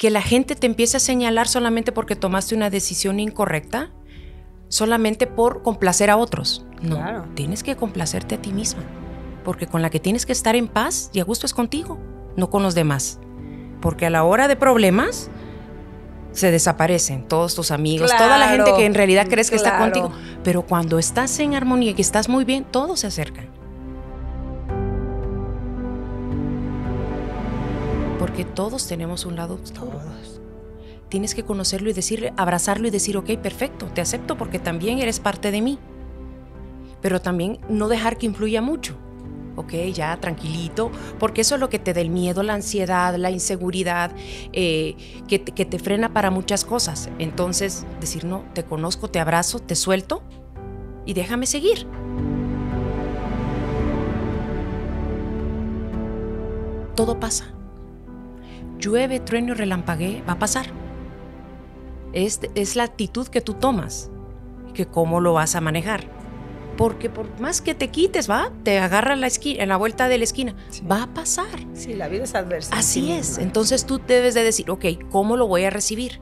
que la gente te empiece a señalar solamente porque tomaste una decisión incorrecta, solamente por complacer a otros. No, tienes que complacerte a ti misma, porque con la que tienes que estar en paz y a gusto es contigo, no con los demás. Porque a la hora de problemas, se desaparecen todos tus amigos, toda la gente que en realidad crees que está contigo. Pero cuando estás en armonía y que estás muy bien, todos se acercan. que todos tenemos un lado Todos. Tienes que conocerlo y decirle, abrazarlo y decir, ok, perfecto, te acepto porque también eres parte de mí. Pero también no dejar que influya mucho. Ok, ya tranquilito, porque eso es lo que te da el miedo, la ansiedad, la inseguridad, eh, que te frena para muchas cosas. Entonces, decir, no, te conozco, te abrazo, te suelto y déjame seguir. Todo pasa llueve, trueno relampague, va a pasar. Es, es la actitud que tú tomas, que cómo lo vas a manejar. Porque por más que te quites, va, te agarra en la esquina, en la vuelta de la esquina, va a pasar. Sí, la vida es adversa. Así es. Entonces tú debes de decir, ok, ¿cómo lo voy a recibir?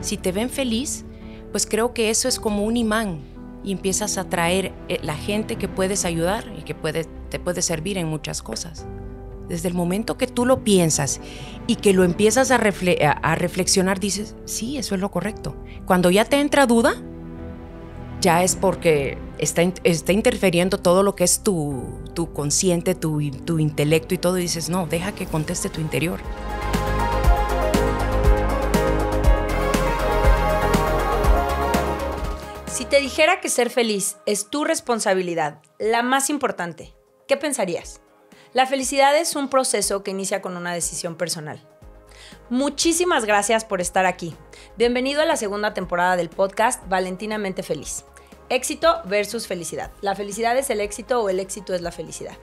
Si te ven feliz, pues creo que eso es como un imán y empiezas a atraer eh, la gente que puedes ayudar y que puedes te puede servir en muchas cosas. Desde el momento que tú lo piensas y que lo empiezas a, reflexionar, dices, sí, eso es lo correcto. Cuando ya te entra duda, ya es porque está, está interfiriendo todo lo que es tu, consciente, tu, tu intelecto y todo, dices, no, deja que conteste tu interior. Si te dijera que ser feliz es tu responsabilidad, la más importante, ¿Qué pensarías? La felicidad es un proceso que inicia con una decisión personal. Muchísimas gracias por estar aquí. Bienvenido a la segunda temporada del podcast Valentinamente Feliz. Éxito versus felicidad. ¿La felicidad es el éxito o el éxito es la felicidad?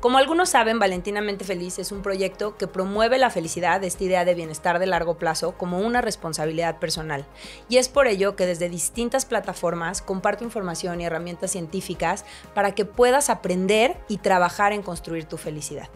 Como algunos saben, Valentinamente Feliz es un proyecto que promueve la felicidad, esta idea de bienestar de largo plazo, como una responsabilidad personal. Y es por ello que desde distintas plataformas comparto información y herramientas científicas para que puedas aprender y trabajar en construir tu felicidad.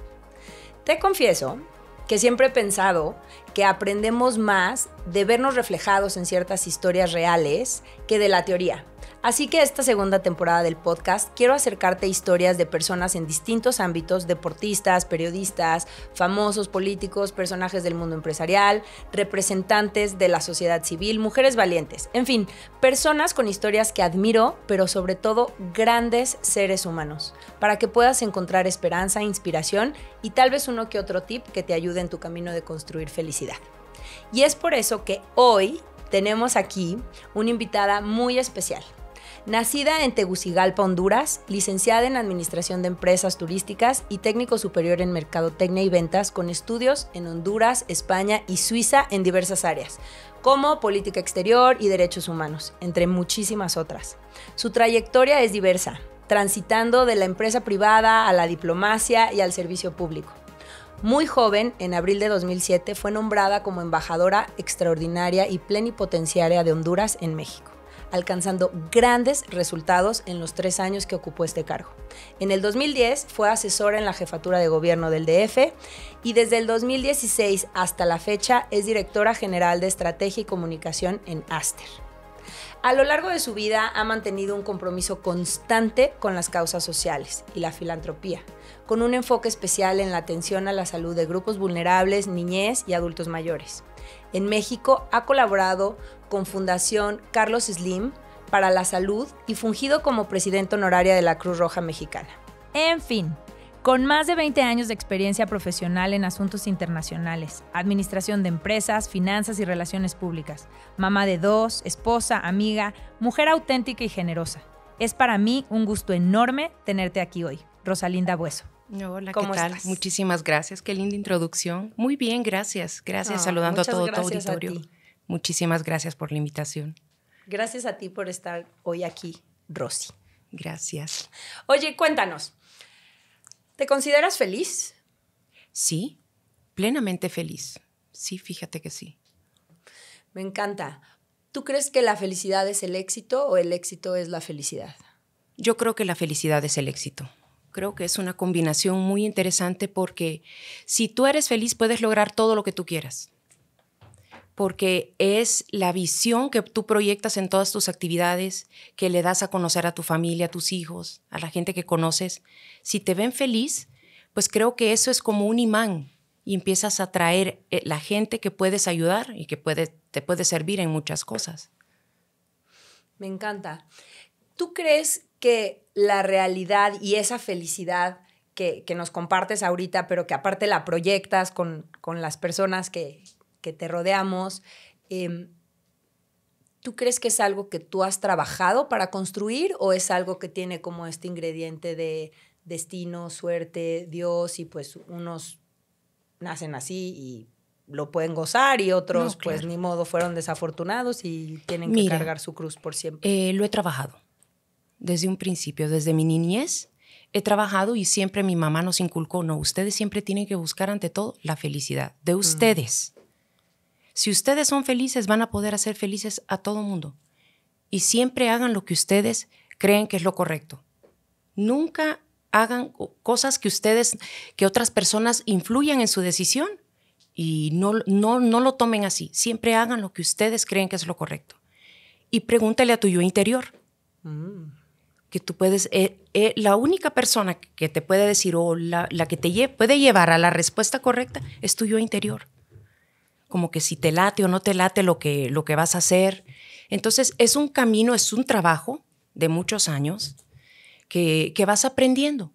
Te confieso que siempre he pensado aprendemos más de vernos reflejados en ciertas historias reales que de la teoría. Así que esta segunda temporada del podcast quiero acercarte historias de personas en distintos ámbitos, deportistas, periodistas, famosos, políticos, personajes del mundo empresarial, representantes de la sociedad civil, mujeres valientes, en fin, personas con historias que admiro, pero sobre todo grandes seres humanos, para que puedas encontrar esperanza, inspiración y tal vez uno que otro tip que te ayude en tu camino de construir felicidad. Y es por eso que hoy tenemos aquí una invitada muy especial. Nacida en Tegucigalpa, Honduras, licenciada en Administración de Empresas Turísticas y técnico superior en Mercadotecnia y Ventas con estudios en Honduras, España y Suiza en diversas áreas, como política exterior y derechos humanos, entre muchísimas otras. Su trayectoria es diversa, transitando de la empresa privada a la diplomacia y al servicio público. Muy joven, en abril de 2007, fue nombrada como embajadora extraordinaria y plenipotenciaria de Honduras en México alcanzando grandes resultados en los tres años que ocupó este cargo. En el 2010 fue asesora en la jefatura de gobierno del DF y desde el 2016 hasta la fecha es directora general de estrategia y comunicación en Aster. A lo largo de su vida ha mantenido un compromiso constante con las causas sociales y la filantropía, con un enfoque especial en la atención a la salud de grupos vulnerables, niñez y adultos mayores. En México ha colaborado con Fundación Carlos Slim para la Salud y fungido como presidente honoraria de la Cruz Roja Mexicana. En fin, con más de 20 años de experiencia profesional en asuntos internacionales, administración de empresas, finanzas y relaciones públicas, mamá de dos, esposa, amiga, mujer auténtica y generosa. Es para mí un gusto enorme tenerte aquí hoy. Rosalinda Bueso. Hola, ¿qué tal? Estás? Muchísimas gracias, qué linda introducción. Muy bien, gracias, gracias, ah, saludando a todo tu auditorio. Muchísimas gracias por la invitación. Gracias a ti por estar hoy aquí, Rosy. Gracias. Oye, cuéntanos, ¿te consideras feliz? Sí, plenamente feliz. Sí, fíjate que sí. Me encanta. ¿Tú crees que la felicidad es el éxito o el éxito es la felicidad? Yo creo que la felicidad es el éxito. Creo que es una combinación muy interesante porque si tú eres feliz puedes lograr todo lo que tú quieras, porque es la visión que tú proyectas en todas tus actividades, que le das a conocer a tu familia, a tus hijos, a la gente que conoces. Si te ven feliz, pues creo que eso es como un imán y empiezas a atraer eh, la gente que puedes ayudar y que puede, te puede servir en muchas cosas. Me encanta. ¿Tú crees que la realidad y esa felicidad que, nos compartes ahorita, pero que aparte la proyectas con, con las personas que, te rodeamos, em, ¿tú crees que es algo que tú has trabajado para construir o es algo que tiene como este ingrediente de destino, suerte, Dios y pues unos nacen así y lo pueden gozar y otros pues ni modo fueron desafortunados y tienen que cargar su cruz por siempre? Eh, lo he trabajado desde un principio, desde mi niñez. He trabajado y siempre mi mamá nos inculcó, no, ustedes siempre tienen que buscar ante todo la felicidad de mm. ustedes. Si ustedes son felices, van a poder hacer felices a todo mundo. Y siempre hagan lo que ustedes creen que es lo correcto. Nunca hagan cosas que ustedes, que otras personas influyan en su decisión y no, no, no lo tomen así. Siempre hagan lo que ustedes creen que es lo correcto. Y pregúntale a tu yo interior. Mm que tú puedes, eh, eh, la única persona que te puede decir o la, que te puede llevar a la respuesta correcta es tu yo interior. Como que si te late o no te late lo que, lo que vas a hacer. Entonces es un camino, es un trabajo de muchos años que, que vas aprendiendo,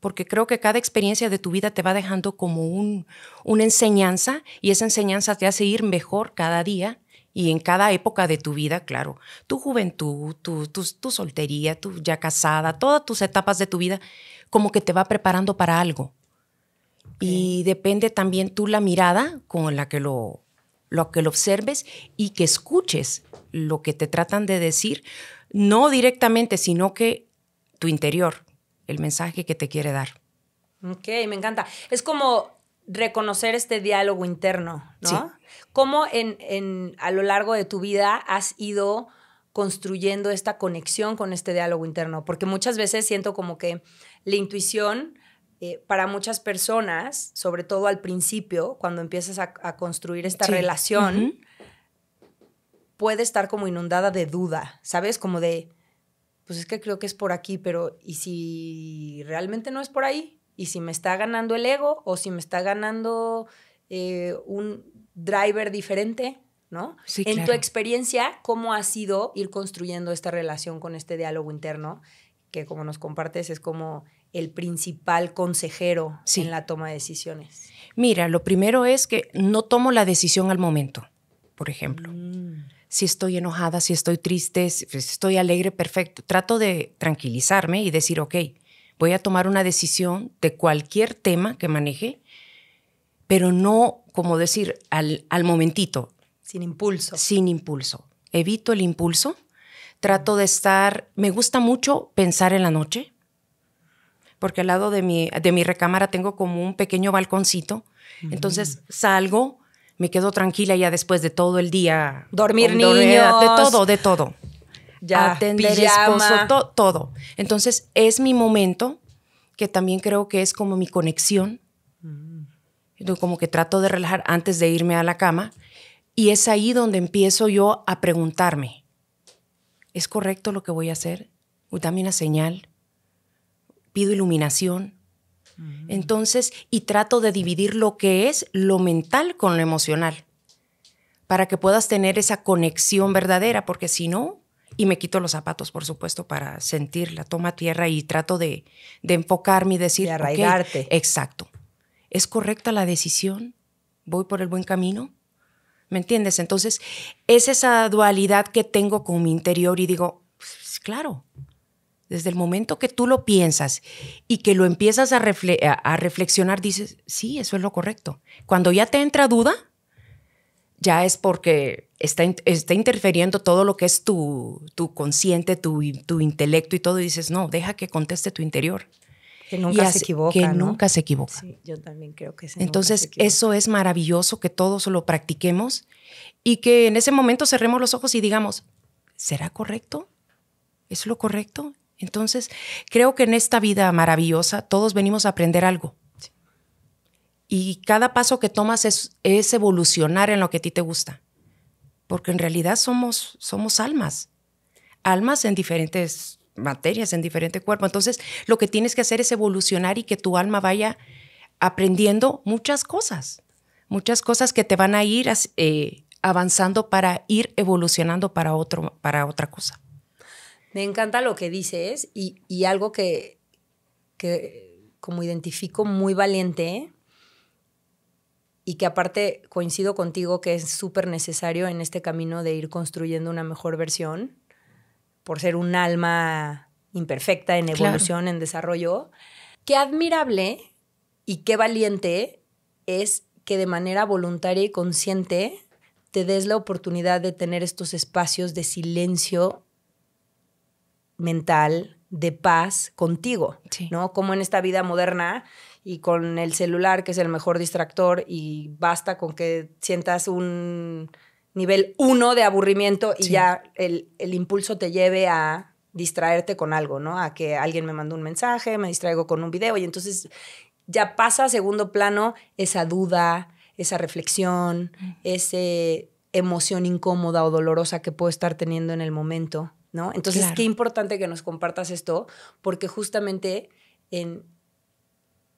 porque creo que cada experiencia de tu vida te va dejando como un, una enseñanza y esa enseñanza te hace ir mejor cada día y en cada época de tu vida, claro, tu juventud, tu, soltería, tu ya casada, todas tus etapas de tu vida, como que te va preparando para algo. Y depende también tú la mirada con la que lo, lo que lo observes y que escuches lo que te tratan de decir, no directamente, sino que tu interior, el mensaje que te quiere dar. Ok, me encanta. Es como reconocer este diálogo interno, ¿no? ¿Cómo en, a lo largo de tu vida has ido construyendo esta conexión con este diálogo interno? Porque muchas veces siento como que la intuición eh, para muchas personas, sobre todo al principio, cuando empiezas a, construir esta relación, puede estar como inundada de duda, ¿sabes? Como de, pues es que creo que es por aquí, pero ¿y si realmente no es por ahí? y si me está ganando el ego o si me está ganando eh, un driver diferente, ¿no? en tu experiencia, ¿cómo ha sido ir construyendo esta relación con este diálogo interno? Que como nos compartes es como el principal consejero en la toma de decisiones. Mira, lo primero es que no tomo la decisión al momento, por ejemplo. Mm. Si estoy enojada, si estoy triste, si pues, estoy alegre, perfecto. Trato de tranquilizarme y decir, ok, voy a tomar una decisión de cualquier tema que maneje, pero no, como decir, al, al momentito. Sin impulso. Sin impulso. Evito el impulso. Trato de estar, me gusta mucho pensar en la noche, porque al lado de mi, de mi recámara tengo como un pequeño balconcito. Entonces salgo, me quedo tranquila ya después de todo el día. Dormir niños. De todo, de todo ya, atender esposo, todo. Entonces es mi momento, que también creo que es como mi conexión. Mm. como que trato de relajar antes de irme a la cama. Y es ahí donde empiezo yo a preguntarme, ¿es correcto lo que voy a hacer? Dame una señal, pido iluminación. Mm. Entonces, y trato de dividir lo que es lo mental con lo emocional, para que puedas tener esa conexión verdadera, porque si no, y me quito los zapatos, por supuesto, para sentir la toma tierra y trato de, enfocarme y decir... De arraigarte. exacto. ¿Es correcta la decisión? ¿Voy por el buen camino? ¿Me entiendes? Entonces, es esa dualidad que tengo con mi interior y digo, pues, claro, desde el momento que tú lo piensas y que lo empiezas a, a, reflexionar, dices, sí, eso es lo correcto. Cuando ya te entra duda, ya es porque está, está interfiriendo todo lo que es tu, tu consciente, tu, tu intelecto y todo, y dices, no, deja que conteste tu interior. Que nunca se equivoca. Que nunca se equivoca. yo también creo que se Entonces, eso es maravilloso que todos lo practiquemos y que en ese momento cerremos los ojos y digamos, ¿será correcto? ¿Es lo correcto? Entonces, creo que en esta vida maravillosa todos venimos a aprender algo. Y cada paso que tomas es, evolucionar en lo que a ti te gusta. Porque en realidad somos, somos almas. Almas en diferentes materias, en diferente cuerpo. Entonces, lo que tienes que hacer es evolucionar y que tu alma vaya aprendiendo muchas cosas, muchas cosas que te van a ir eh, avanzando para ir evolucionando para, otro, para otra cosa. Me encanta lo que dices y, y algo que, que como identifico muy valiente y que aparte coincido contigo que es súper necesario en este camino de ir construyendo una mejor versión por ser un alma imperfecta en evolución, en desarrollo. Qué admirable y qué valiente es que de manera voluntaria y consciente te des la oportunidad de tener estos espacios de silencio mental, de paz contigo, ¿no? Como en esta vida moderna y con el celular, que es el mejor distractor, y basta con que sientas un nivel uno de aburrimiento y ya el, impulso te lleve a distraerte con algo, ¿no? A que alguien me mandó un mensaje, me distraigo con un video y entonces ya pasa a segundo plano esa duda, esa reflexión, mm. esa emoción incómoda o dolorosa que puedo estar teniendo en el momento, ¿no? Entonces, qué importante que nos compartas esto, porque justamente en,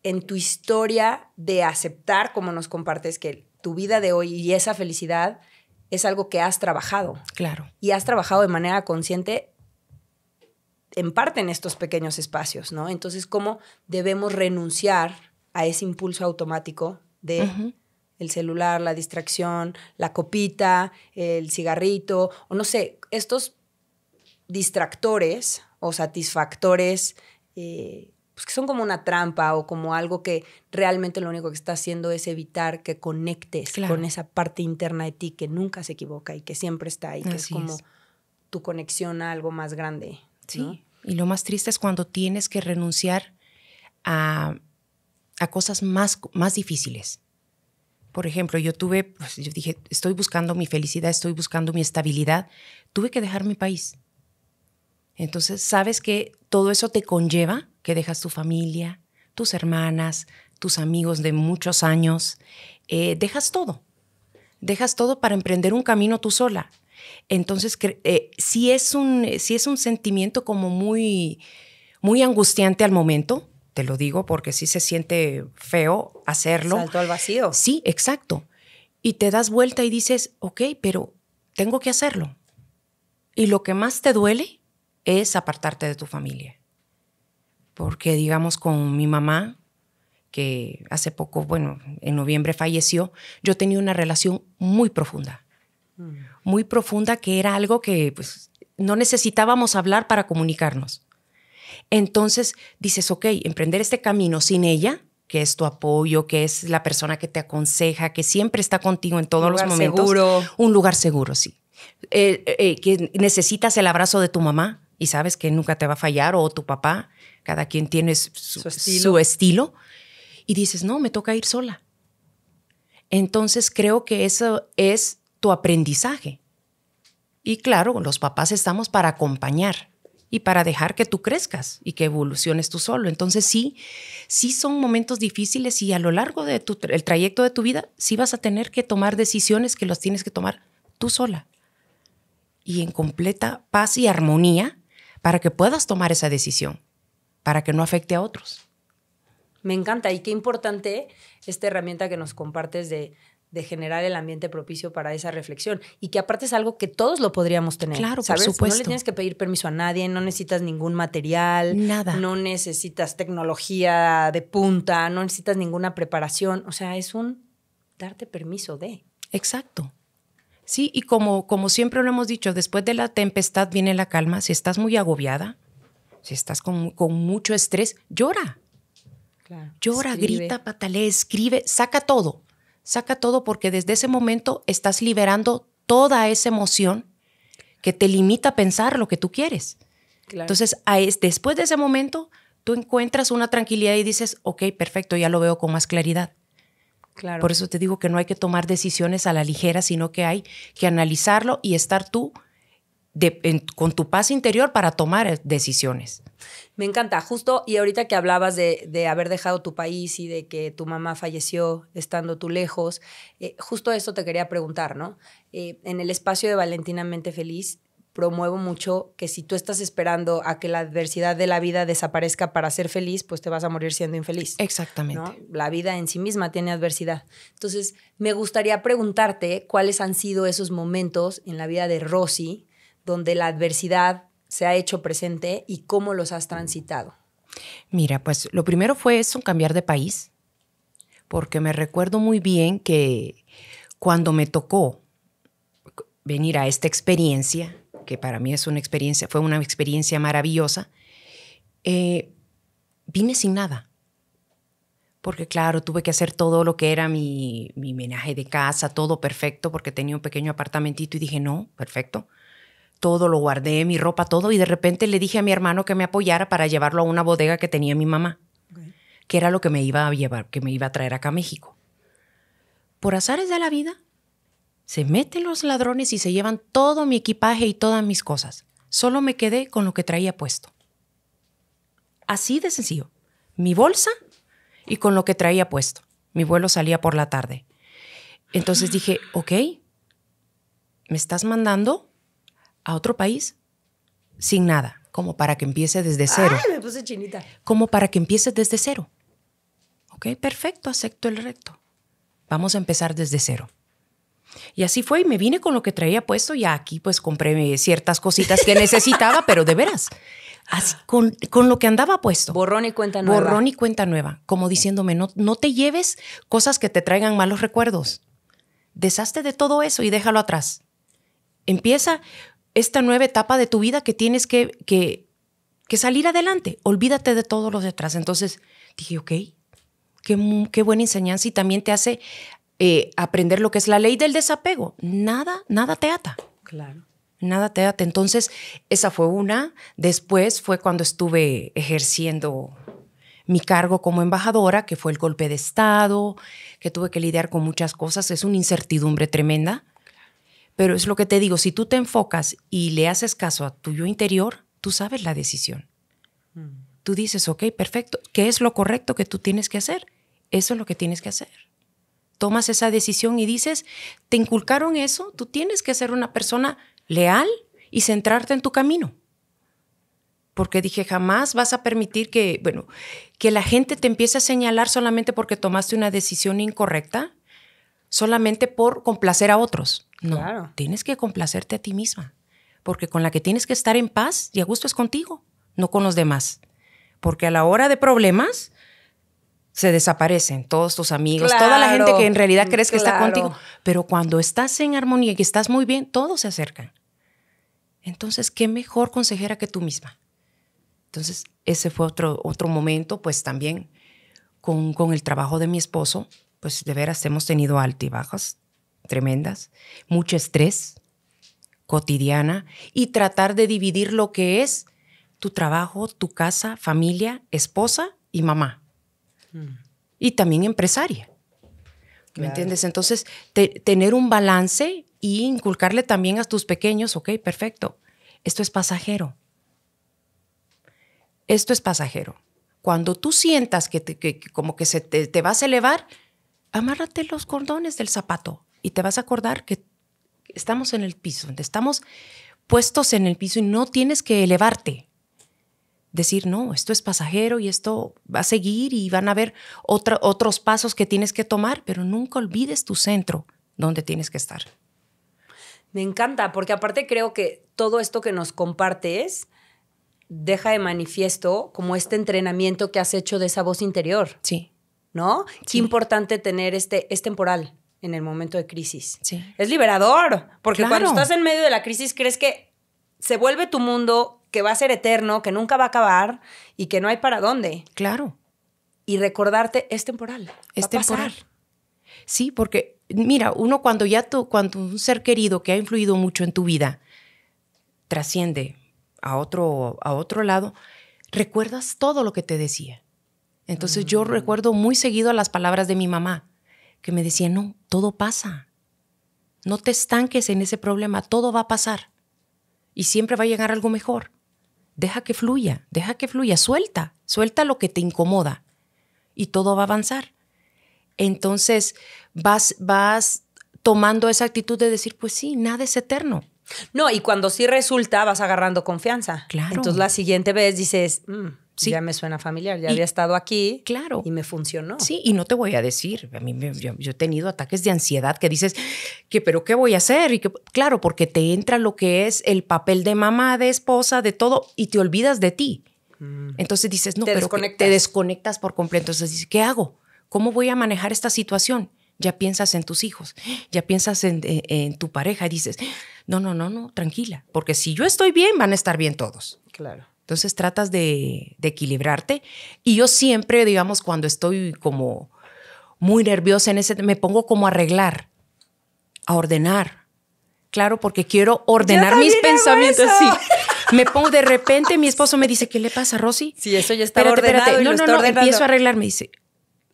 en tu historia de aceptar, como nos compartes, que tu vida de hoy y esa felicidad es algo que has trabajado. Claro. Y has trabajado de manera consciente en parte en estos pequeños espacios, ¿no? Entonces, ¿cómo debemos renunciar a ese impulso automático de el celular, la distracción, la copita, el cigarrito, o no sé, estos distractores o satisfactores eh, pues que son como una trampa o como algo que realmente lo único que está haciendo es evitar que conectes con esa parte interna de ti que nunca se equivoca y que siempre está ahí, que es como tu conexión a algo más grande. Sí. Y lo más triste es cuando tienes que renunciar a, a cosas más, más difíciles. Por ejemplo, yo tuve, pues, yo dije, estoy buscando mi felicidad, estoy buscando mi estabilidad, tuve que dejar mi país. Entonces, sabes que todo eso te conlleva que dejas tu familia, tus hermanas, tus amigos de muchos años, eh, dejas todo, dejas todo para emprender un camino tú sola. Entonces, eh, si es un, es un sentimiento como muy, muy angustiante al momento, te lo digo porque sí se siente feo hacerlo. Salto al vacío. Sí, exacto. Y te das vuelta y dices, ok, pero tengo que hacerlo. Y lo que más te duele es apartarte de tu familia porque digamos con mi mamá, que hace poco, bueno, en noviembre falleció, yo tenía una relación muy profunda, mm. muy profunda, que era algo que pues, no necesitábamos hablar para comunicarnos. Entonces dices, ok, emprender este camino sin ella, que es tu apoyo, que es la persona que te aconseja, que siempre está contigo en todos los momentos. Seguro. Un lugar seguro, sí. Eh, eh, eh, que necesitas el abrazo de tu mamá y sabes que nunca te va a fallar o tu papá cada quien tiene su, estilo. y dices, no, me toca ir sola. Entonces creo que eso es tu aprendizaje. Y claro, los papás estamos para acompañar y para dejar que tú crezcas y que evoluciones tú solo. Entonces sí, sí son momentos difíciles y a lo largo del el trayecto de tu vida sí vas a tener que tomar decisiones que las tienes que tomar tú sola y en completa paz y armonía para que puedas tomar esa decisión para que no afecte a otros. Me encanta y qué importante esta herramienta que nos compartes de, generar el ambiente propicio para esa reflexión y que aparte es algo que todos lo podríamos tener. Claro, ¿sabes? por supuesto. No le tienes que pedir permiso a nadie, no necesitas ningún material, nada. No necesitas tecnología de punta, no necesitas ninguna preparación, o sea, es un darte permiso de. Exacto. Sí, y como como siempre lo hemos dicho, después de la tempestad viene la calma, si estás muy agobiada, si estás con, mucho estrés, llora. llora, grita, patalea, escribe, saca todo. Saca todo porque desde ese momento estás liberando toda esa emoción que te limita a pensar lo que tú quieres. Entonces, después de ese momento, tú encuentras una tranquilidad y dices, ok, perfecto, ya lo veo con más claridad. Por eso te digo que no hay que tomar decisiones a la ligera, sino que hay que analizarlo y estar tú con tu paz interior para tomar decisiones. Me encanta, justo, y ahorita que hablabas de, haber dejado tu país y de que tu mamá falleció estando tú lejos, eh, justo esto te quería preguntar, ¿no? Eh, en el espacio de Valentina Mente Feliz promuevo mucho que si tú estás esperando a que la adversidad de la vida desaparezca para ser feliz, pues te vas a morir siendo infeliz. Exactamente. La vida en sí misma tiene adversidad. Entonces, me gustaría preguntarte cuáles han sido esos momentos en la vida de Rosy donde la adversidad se ha hecho presente y cómo los has transitado? Mira, pues lo primero fue eso, cambiar de país, porque me recuerdo muy bien que cuando me tocó venir a esta experiencia, que para mí es una experiencia, fue una experiencia maravillosa, eh, vine sin nada. Porque claro, tuve que hacer todo lo que era mi, mi menaje de casa, todo perfecto, porque tenía un pequeño apartamentito y dije, no, perfecto, todo lo guardé, mi ropa, todo, y de repente le dije a mi hermano que me apoyara para llevarlo a una bodega que tenía mi mamá, que era lo que me iba a llevar, que me iba a traer acá a México. Por azares de la vida, se meten los ladrones y se llevan todo mi equipaje y todas mis cosas. Solo me quedé con lo que traía puesto. Así de sencillo. Mi bolsa y con lo que traía puesto. Mi vuelo salía por la tarde. Entonces dije, ok, me estás mandando a otro país sin nada, como para que empiece desde cero. Ay, me puse chinita. Como para que empiece desde cero. Ok, perfecto, acepto el reto. Vamos a empezar desde cero. Y así fue, y me vine con lo que traía puesto, y aquí pues compré eh, ciertas cositas que necesitaba, pero de veras, con, con, lo que andaba puesto. Borrón y cuenta nueva. Borrón y cuenta nueva, como diciéndome, no, no te lleves cosas que te traigan malos recuerdos. Deshazte de todo eso y déjalo atrás. Empieza esta nueva etapa de tu vida que tienes que, que, salir adelante. Olvídate de todo lo detrás. Entonces dije, ok, qué, qué buena enseñanza y también te hace eh, aprender lo que es la ley del desapego. Nada, nada te ata. Claro. Nada te ata. Entonces, esa fue una. Después fue cuando estuve ejerciendo mi cargo como embajadora, que fue el golpe de Estado, que tuve que lidiar con muchas cosas. Es una incertidumbre tremenda. Pero es lo que te digo, si tú te enfocas y le haces caso a tu yo interior, tú sabes la decisión. Mm. Tú dices, ok, perfecto, ¿qué es lo correcto que tú tienes que hacer? Eso es lo que tienes que hacer. Tomas esa decisión y dices, te inculcaron eso, tú tienes que ser una persona leal y centrarte en tu camino. Porque dije, jamás vas a permitir que, bueno, que la gente te empiece a señalar solamente porque tomaste una decisión incorrecta, solamente por complacer a otros. No, tienes que complacerte a ti misma, porque con la que tienes que estar en paz y a gusto es contigo, no con los demás. Porque a la hora de problemas se desaparecen todos tus amigos, toda la gente que en realidad mm, crees que está contigo, pero cuando estás en armonía y que estás muy bien, todos se acercan. Entonces, ¿qué mejor consejera que tú misma? Entonces, ese fue otro, otro momento, pues también con, con el trabajo de mi esposo, pues de veras hemos tenido altibajas, tremendas, mucho estrés cotidiana y tratar de dividir lo que es tu trabajo, tu casa, familia, esposa y mamá. Mm. Y también empresaria. ¿Me entiendes? Entonces, tener un balance y inculcarle también a tus pequeños, ok, perfecto, esto es pasajero. Esto es pasajero. Cuando tú sientas que, como que se te vas a elevar, amárrate los cordones del zapato y te vas a acordar que estamos en el piso, estamos puestos en el piso y no tienes que elevarte. Decir, no, esto es pasajero y esto va a seguir y van a haber otros pasos que tienes que tomar, pero nunca olvides tu centro donde tienes que estar. Me encanta, porque aparte creo que todo esto que nos compartes deja de manifiesto como este entrenamiento que has hecho de esa voz interior. Sí. ¿No? Qué importante tener este, es este temporal en el momento de crisis. Sí. Es liberador, porque cuando estás en medio de la crisis crees que se vuelve tu mundo, que va a ser eterno, que nunca va a acabar y que no hay para dónde. Claro. Y recordarte es temporal. Es temporal. Sí, porque mira, uno cuando ya tú, cuando un ser querido que ha influido mucho en tu vida trasciende a otro a otro lado, recuerdas todo lo que te decía. Entonces yo mm. recuerdo muy seguido las palabras de mi mamá que me decía, no, todo pasa. No te estanques en ese problema, todo va a pasar. Y siempre va a llegar algo mejor. Deja que fluya, deja que fluya, suelta, suelta lo que te incomoda y todo va a avanzar. Entonces vas, vas tomando esa actitud de decir, pues sí, nada es eterno. No, y cuando sí resulta, vas agarrando confianza. Claro. Entonces la siguiente vez dices, mm, Sí. Ya me suena familiar, ya había estado aquí. Claro. Y me funcionó. Sí, y no te voy a decir, a mí yo, he tenido ataques de ansiedad que dices, que pero qué voy a hacer y que claro, porque te entra lo que es el papel de mamá, de esposa, de todo y te olvidas de ti. Mm. Entonces dices, no, te pero desconectas. te desconectas por completo. Entonces dices, ¿qué hago? ¿Cómo voy a manejar esta situación? Ya piensas en tus hijos, ya piensas en, en tu pareja y dices, no, no, no, no, tranquila, porque si yo estoy bien, van a estar bien todos. Claro. Entonces tratas de, equilibrarte. Y yo siempre, digamos, cuando estoy como muy nerviosa en ese, me pongo como a arreglar, a ordenar. Claro, porque quiero ordenar mis pensamientos. Sí. Me pongo de repente, mi esposo me dice, ¿qué le pasa, Rosy? Sí, eso ya está ordenado. Espérate. No, no, no, empiezo a arreglar. Me dice,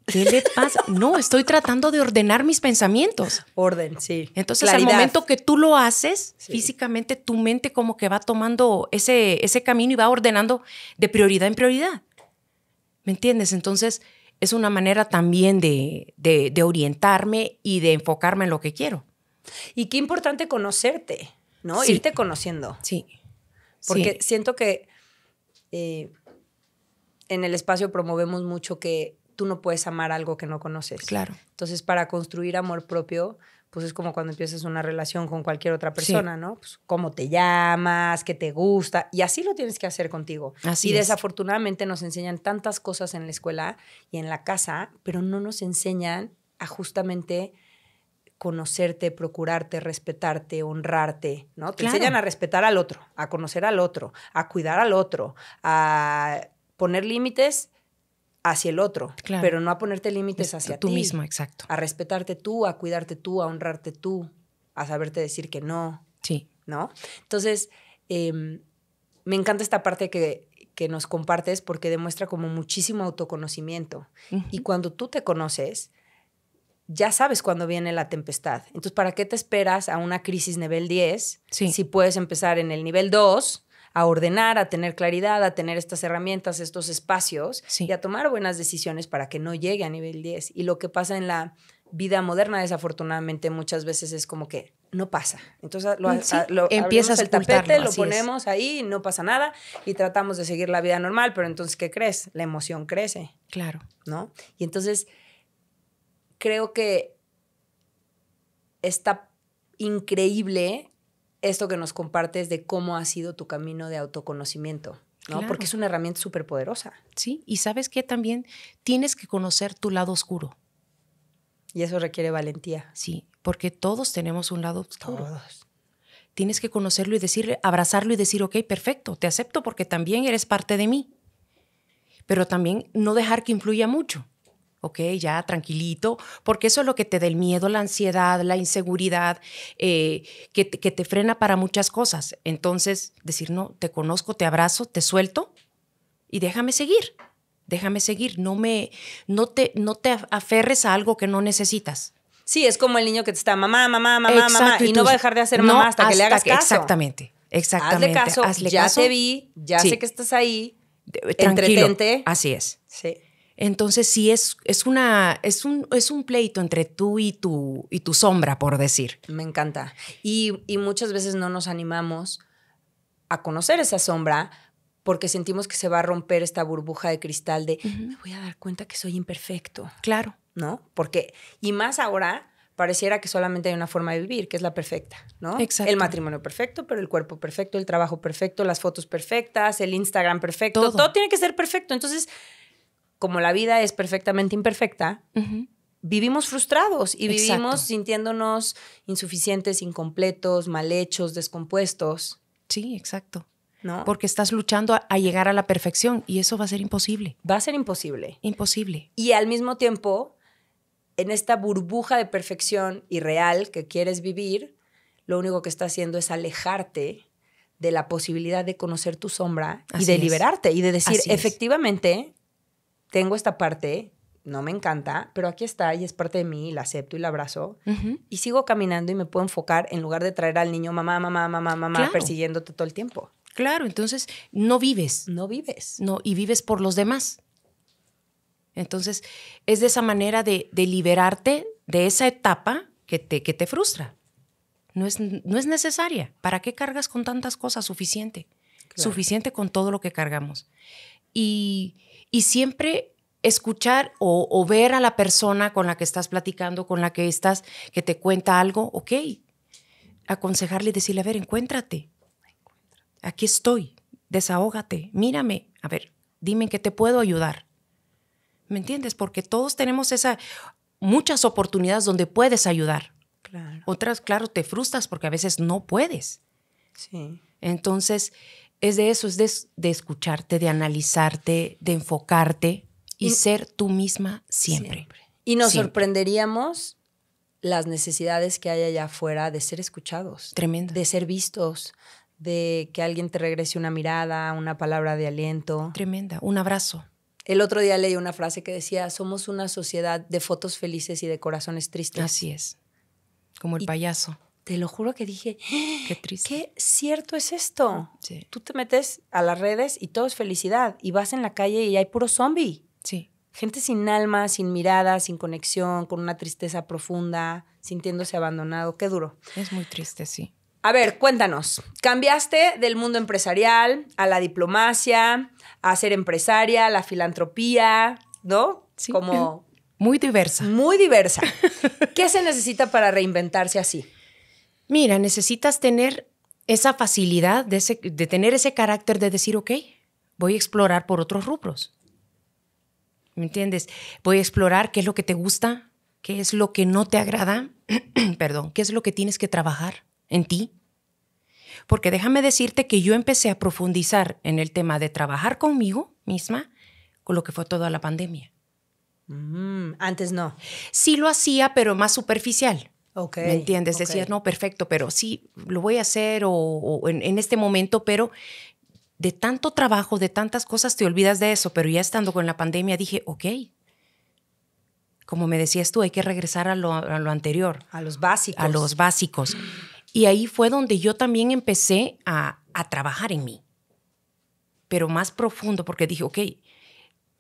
¿Qué le pasa? No, estoy tratando de ordenar mis pensamientos. Orden, sí. Entonces, al momento que tú lo haces, físicamente tu mente como que va tomando ese, ese camino y va ordenando de prioridad en prioridad. ¿Me entiendes? Entonces, es una manera también de, orientarme y de enfocarme en lo que quiero. Y qué importante conocerte, ¿no? Irte conociendo. Sí. Porque siento que eh, en el espacio promovemos mucho que tú no puedes amar algo que no conoces. Claro. Entonces, para construir amor propio, pues es como cuando empiezas una relación con cualquier otra persona, ¿no? Pues cómo te llamas, qué te gusta, y así lo tienes que hacer contigo. Así y desafortunadamente nos enseñan tantas cosas en la escuela y en la casa, pero no nos enseñan a justamente conocerte, procurarte, respetarte, honrarte, ¿no? Te enseñan a respetar al otro, a conocer al otro, a cuidar al otro, a poner límites hacia el otro, pero no a ponerte límites hacia tú ti. mismo, exacto. A respetarte tú, a cuidarte tú, a honrarte tú, a saberte decir que no. Sí. ¿No? Entonces, em, me encanta esta parte que, nos compartes porque demuestra como muchísimo autoconocimiento. Y cuando tú te conoces, ya sabes cuándo viene la tempestad. Entonces, ¿para qué te esperas a una crisis nivel 10 si puedes empezar en el nivel 2 a ordenar, a tener claridad, a tener estas herramientas, estos espacios y a tomar buenas decisiones para que no llegue a nivel 10. Y lo que pasa en la vida moderna, desafortunadamente, muchas veces es como que no pasa. Entonces lo, empiezas mm, a, empiezas el tapete, lo ponemos ahí, no pasa nada y tratamos de seguir la vida normal, pero entonces ¿qué crees? La emoción crece. Claro. ¿No? Y entonces creo que está increíble esto que nos compartes de cómo ha sido tu camino de autoconocimiento. ¿no? Porque es una herramienta súper poderosa. Sí, y sabes que también tienes que conocer tu lado oscuro. Y eso requiere valentía. Sí, porque todos tenemos un lado oscuro. Tienes que conocerlo y decirle, abrazarlo y decir, ok, perfecto, te acepto porque también eres parte de mí. Pero también no dejar que influya mucho ok, ya tranquilito, porque eso es lo que te da el miedo, la ansiedad, la inseguridad, eh, que, que, te frena para muchas cosas. Entonces, decir, no, te conozco, te abrazo, te suelto y déjame seguir, déjame seguir, no, me, no, te, no te aferres a algo que no necesitas. Sí, es como el niño que te está mamá, mamá, mamá, mamá, y, no va a dejar de hacer mamá hasta, que le hagas caso. Exactamente, exactamente. Hazle caso, ya te vi, ya sé que estás ahí, Tranquilo, Así es. Sí. Entonces sí es, es, una, es, un, es un pleito entre tú y tu, y tu sombra, por decir. Me encanta. Y, muchas veces no nos animamos a conocer esa sombra porque sentimos que se va a romper esta burbuja de cristal de me voy a dar cuenta que soy imperfecto. Claro. ¿No? Porque, y más ahora, pareciera que solamente hay una forma de vivir, que es la perfecta, ¿no? Exacto. El matrimonio perfecto, pero el cuerpo perfecto, el trabajo perfecto, las fotos perfectas, el Instagram perfecto, todo tiene que ser perfecto. Entonces, como la vida es perfectamente imperfecta, vivimos frustrados y vivimos sintiéndonos insuficientes, incompletos, mal hechos, descompuestos. Sí, exacto. ¿No? Porque estás luchando a, llegar a la perfección y eso va a ser imposible. Va a ser imposible. Imposible. Y al mismo tiempo, en esta burbuja de perfección irreal que quieres vivir, lo único que está haciendo es alejarte de la posibilidad de conocer tu sombra y de liberarte y de decir, efectivamente, tengo esta parte, no me encanta, pero aquí está y es parte de mí, la acepto y la abrazo. Y sigo caminando y me puedo enfocar en lugar de traer al niño mamá, mamá, mamá, mamá, mamá, persiguiéndote todo el tiempo. Claro, entonces no vives. No vives. No, y vives por los demás. Entonces, es de esa manera de, liberarte de esa etapa que te, que te frustra. No es, no es, necesaria. ¿Para qué cargas con tantas cosas? Suficiente. Suficiente con todo lo que cargamos. Y y siempre escuchar o, ver a la persona con la que estás platicando, con la que estás, que te cuenta algo, ok, aconsejarle y decirle, a ver, encuéntrate, aquí estoy, desahógate, mírame, a ver, dime en qué te puedo ayudar. ¿Me entiendes? Porque todos tenemos esa, muchas oportunidades donde puedes ayudar. Otras, claro, te frustras porque a veces no puedes. Sí. Entonces, es de eso, es de, escucharte, de analizarte, de enfocarte y, ser tú misma siempre. Y nos sorprenderíamos las necesidades que hay allá afuera de ser escuchados. De ser vistos, de que alguien te regrese una mirada, una palabra de aliento. Tremenda, un abrazo. El otro día leí una frase que decía, somos una sociedad de fotos felices y de corazones tristes. Así es, como el payaso te lo juro que dije, qué triste. Qué cierto es esto. Tú te metes a las redes y todo es felicidad y vas en la calle y hay puro zombie. Sí. Gente sin alma, sin mirada, sin conexión, con una tristeza profunda, sintiéndose abandonado. Qué duro. Es muy triste, sí. A ver, cuéntanos. Cambiaste del mundo empresarial a la diplomacia, a ser empresaria, a la filantropía, ¿no? Como muy diversa. Muy diversa. ¿Qué se necesita para reinventarse así? Mira, necesitas tener esa facilidad de, tener ese carácter de decir, ok, voy a explorar por otros rubros. ¿Me entiendes? Voy a explorar qué es lo que te gusta, qué es lo que no te agrada, perdón, qué es lo que tienes que trabajar en ti. Porque déjame decirte que yo empecé a profundizar en el tema de trabajar conmigo misma con lo que fue toda la pandemia. Mm, antes no. Sí lo hacía, pero más superficial. ¿Me entiendes? Decía, Decir, no, perfecto, pero sí, lo voy a hacer o, en, este momento, pero de tanto trabajo, de tantas cosas, te olvidas de eso, pero ya estando con la pandemia dije, ok. Como me decías tú, hay que regresar a lo, anterior. A los básicos. A los básicos. Y ahí fue donde yo también empecé a, a trabajar en mí, pero más profundo, porque dije, ok,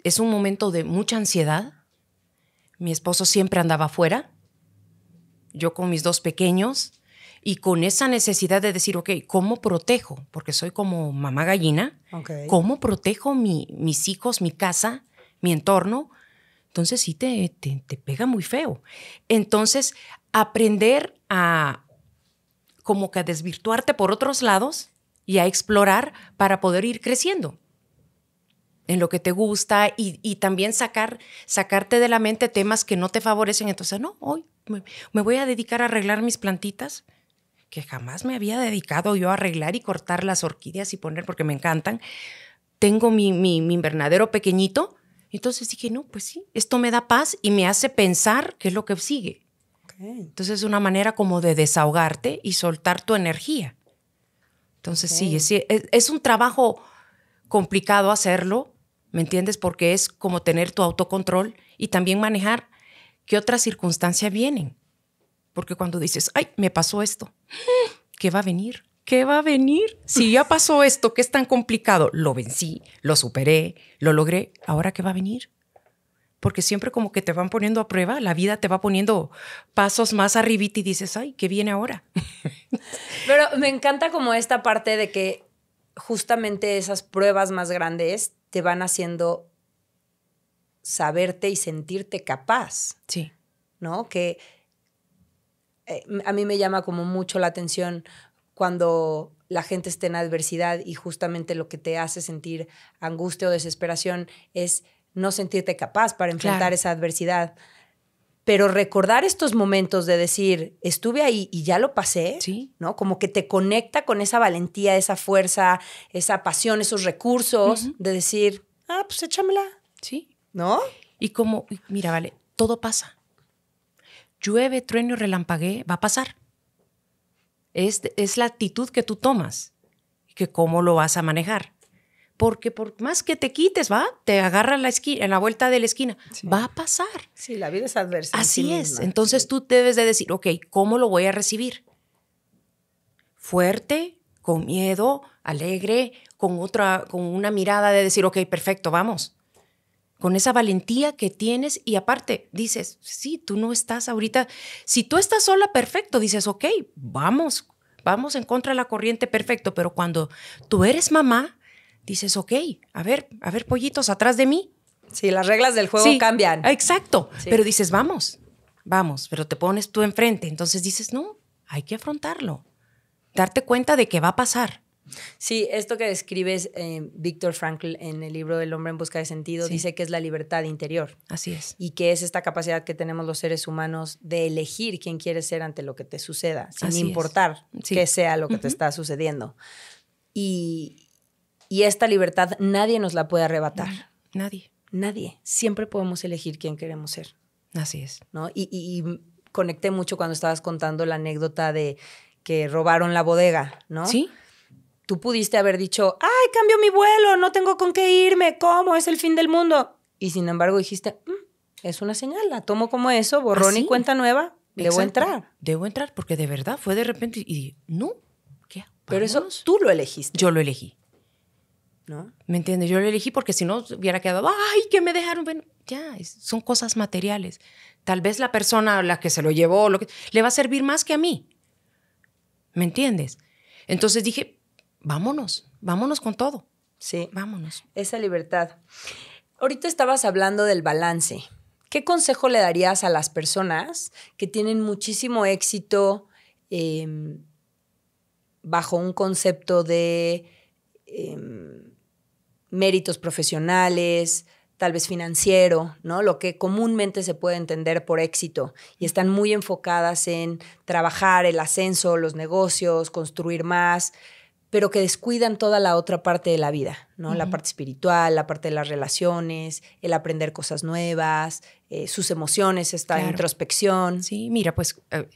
es un momento de mucha ansiedad. Mi esposo siempre andaba afuera yo con mis dos pequeños y con esa necesidad de decir, ok, ¿cómo protejo? Porque soy como mamá gallina. ¿Cómo protejo mis hijos, mi casa, mi entorno? Entonces sí te, te, pega muy feo. Entonces, aprender a como que a desvirtuarte por otros lados y a explorar para poder ir creciendo en lo que te gusta y, también sacar, sacarte de la mente temas que no te favorecen. Entonces, no, hoy me, voy a dedicar a arreglar mis plantitas, que jamás me había dedicado yo a arreglar y cortar las orquídeas y poner, porque me encantan. Tengo mi, invernadero pequeñito. Entonces dije, no, pues sí, esto me da paz y me hace pensar qué es lo que sigue. Entonces es una manera como de desahogarte y soltar tu energía. Entonces sí, es un trabajo complicado hacerlo, ¿me entiendes? Porque es como tener tu autocontrol y también manejar qué otras circunstancia vienen. Porque cuando dices, ay, me pasó esto, ¿qué va a venir? ¿Qué va a venir? Si ya pasó esto, ¿qué es tan complicado, lo vencí, lo superé, lo logré, ahora qué va a venir? porque siempre como que te van poniendo a prueba, la vida te va poniendo pasos más arribita y dices, ay, ¿qué viene ahora? Pero me encanta como esta parte de que justamente esas pruebas más grandes te van haciendo saberte y sentirte capaz. Sí. ¿No? Que eh, a mí me llama como mucho la atención cuando la gente está en adversidad y justamente lo que te hace sentir angustia o desesperación es no sentirte capaz para enfrentar esa adversidad pero recordar estos momentos de decir, estuve ahí y ya lo pasé, ¿Sí? ¿no? Como que te conecta con esa valentía, esa fuerza, esa pasión, esos recursos de decir, ah, pues échamela. Sí. ¿No? Y como, mira, vale, todo pasa. Llueve, trueno, relampague, va a pasar. Es, es la actitud que tú tomas, que cómo lo vas a manejar porque por más que te quites, va, te agarra en la esquina, en la vuelta de la esquina, va a pasar. Sí, la vida es adversa. Así es. Entonces tú debes de decir, ok, ¿cómo lo voy a recibir? Fuerte, con miedo, alegre, con otra, con una mirada de decir, ok, perfecto, vamos. Con esa valentía que tienes y aparte dices, sí, tú no estás ahorita, si tú estás sola, perfecto, dices, ok, vamos, vamos en contra de la corriente, perfecto, pero cuando tú eres mamá, dices, ok, a ver, a ver, pollitos, atrás de mí. Sí, las reglas del juego cambian. Exacto, pero dices, vamos, vamos, pero te pones tú enfrente, entonces dices, no, hay que afrontarlo, darte cuenta de que va a pasar. Sí, esto que describes eh, Víctor Frankl en el libro El hombre en busca de sentido dice que es la libertad interior. Así es. Y que es esta capacidad que tenemos los seres humanos de elegir quién quieres ser ante lo que te suceda, sin importar qué sea lo que te está sucediendo. Y, y esta libertad nadie nos la puede arrebatar. Nadie. Nadie. Siempre podemos elegir quién queremos ser. Así es. ¿no? Y, conecté mucho cuando estabas contando la anécdota de que robaron la bodega, ¿no? Sí. Tú pudiste haber dicho, ay, cambio mi vuelo, no tengo con qué irme, ¿cómo? Es el fin del mundo. Y sin embargo dijiste, mm, es una señal, la tomo como eso, borrón y cuenta nueva, debo entrar. Debo entrar, porque de verdad fue de repente y no, ¿qué? Pero eso tú lo elegiste. Yo lo elegí. ¿no? ¿Me entiendes? Yo lo elegí porque si no hubiera quedado, ay, que me dejaron. ya, son cosas materiales. Tal vez la persona a la que se lo llevó lo que, le va a servir más que a mí. ¿Me entiendes? Entonces dije, vámonos, vámonos con todo. Sí. Vámonos. Esa libertad. Ahorita estabas hablando del balance. ¿Qué consejo le darías a las personas que tienen muchísimo éxito em, bajo un concepto de em, méritos profesionales, tal vez financiero, ¿no? Lo que comúnmente se puede entender por éxito y están muy enfocadas en trabajar el ascenso, los negocios, construir más, pero que descuidan toda la otra parte de la vida, ¿no? La parte espiritual, la parte de las relaciones, el aprender cosas nuevas, eh, sus emociones, esta introspección. Sí, mira, pues eh,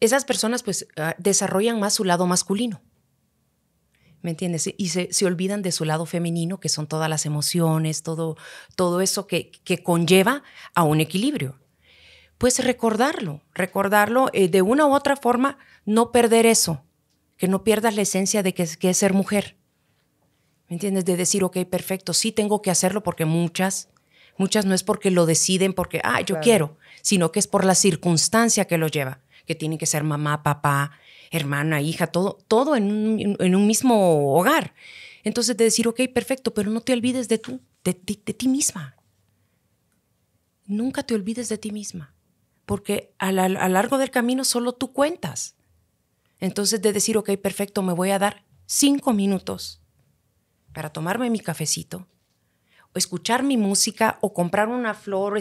esas personas pues ah, desarrollan más su lado masculino. ¿me entiendes? Y se, olvidan de su lado femenino, que son todas las emociones, todo, todo eso que, que conlleva a un equilibrio. Pues recordarlo, recordarlo eh, de una u otra forma, no perder eso, que no pierdas la esencia de que, es ser mujer. ¿Me entiendes? De decir, ok, perfecto, sí tengo que hacerlo porque muchas, muchas no es porque lo deciden, porque, ah, yo quiero, sino que es por la circunstancia que lo lleva, que tiene que ser mamá, papá, hermana, hija, todo, todo en un, mismo hogar. Entonces, de decir, ok, perfecto, pero no te olvides de tú, de, ti misma. Nunca te olvides de ti misma, porque a, lo largo del camino solo tú cuentas. Entonces, de decir, ok, perfecto, me voy a dar cinco minutos para tomarme mi cafecito, o escuchar mi música, o comprar una flor,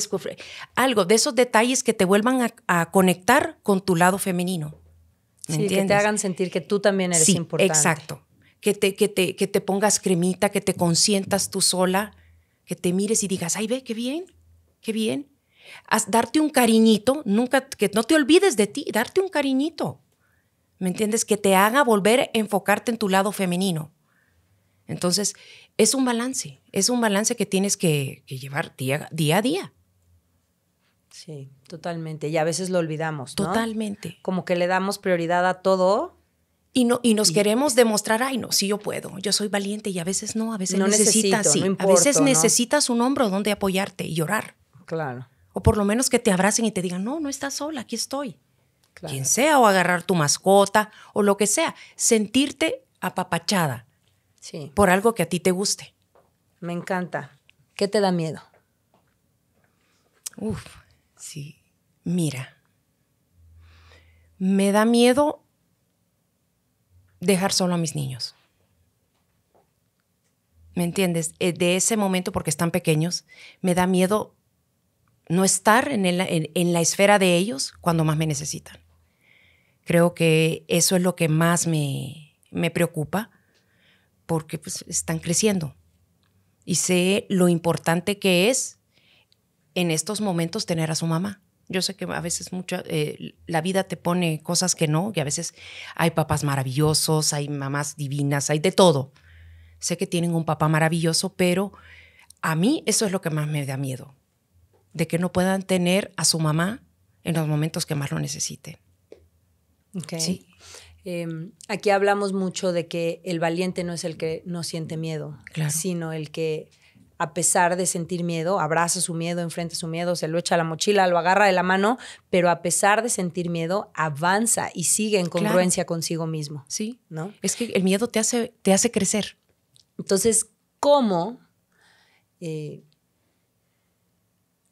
algo de esos detalles que te vuelvan a conectar con tu lado femenino que te hagan sentir que tú también eres sí, importante. Exacto. Que te, que, te, que te pongas cremita, que te consientas tú sola, que te mires y digas, ay, ve, qué bien, qué bien. darte un cariñito, nunca, que no te olvides de ti, darte un cariñito. ¿Me entiendes? Que te haga volver a enfocarte en tu lado femenino. Entonces, es un balance, es un balance que tienes que, llevar día, día a día. Sí. Totalmente, y a veces lo olvidamos. Totalmente. Como que le damos prioridad a todo. Y, no, y nos queremos demostrar, ay, no, sí yo puedo, yo soy valiente y a veces no, a veces no necesitas, sí, a veces necesitas un hombro donde apoyarte y llorar. Claro. O por lo menos que te abracen y te digan, no, no estás sola, aquí estoy. Quien sea, o agarrar tu mascota, o lo que sea. Sentirte apapachada sí. por algo que a ti te guste. Me encanta. ¿Qué te da miedo? Uf, Sí, mira, me da miedo dejar solo a mis niños. ¿Me entiendes? Eh, de ese momento, porque están pequeños, me da miedo no estar en, la esfera de ellos cuando más me necesitan. Creo que eso es lo que más me, preocupa, porque pues, están creciendo y sé lo importante que es en estos momentos tener a su mamá. Yo sé que a veces mucha, eh, la vida te pone cosas que no, y a veces hay papás maravillosos, hay mamás divinas, hay de todo. Sé que tienen un papá maravilloso, pero a mí eso es lo que más me da miedo, de que no puedan tener a su mamá en los momentos que más lo necesiten. Okay. Sí. Em, aquí hablamos mucho de que el valiente no es el que no siente miedo, sino el que a pesar de sentir miedo, abraza su miedo, enfrenta su miedo, se lo echa a la mochila, lo agarra de la mano, pero a pesar de sentir miedo, avanza y sigue en congruencia consigo mismo. Sí. ¿No? Es que el miedo te hace, te hace crecer. Entonces, ¿cómo eh,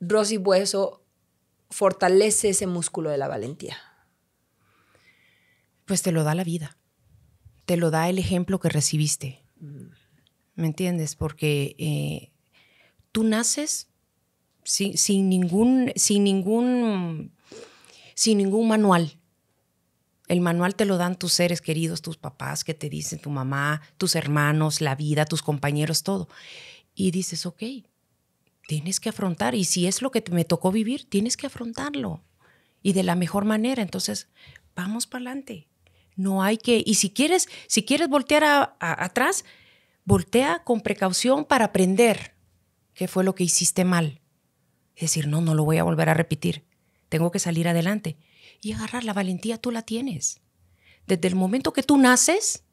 Rosy Bueso fortalece ese músculo de la valentía? Pues te lo da la vida. Te lo da el ejemplo que recibiste. Mm. ¿Me entiendes? Porque eh, tú naces sin, ningún, sin, ningún, sin ningún manual. El manual te lo dan tus seres queridos, tus papás que te dicen, tu mamá, tus hermanos, la vida, tus compañeros, todo. Y dices, ok, tienes que afrontar. Y si es lo que me tocó vivir, tienes que afrontarlo. Y de la mejor manera. Entonces, vamos para adelante. No hay que, y si quieres, si quieres voltear atrás, voltea con precaución para aprender. ¿Qué fue lo que hiciste mal? Es decir, no, no lo voy a volver a repetir. Tengo que salir adelante. Y agarrar la valentía, tú la tienes. Desde el momento que tú naces,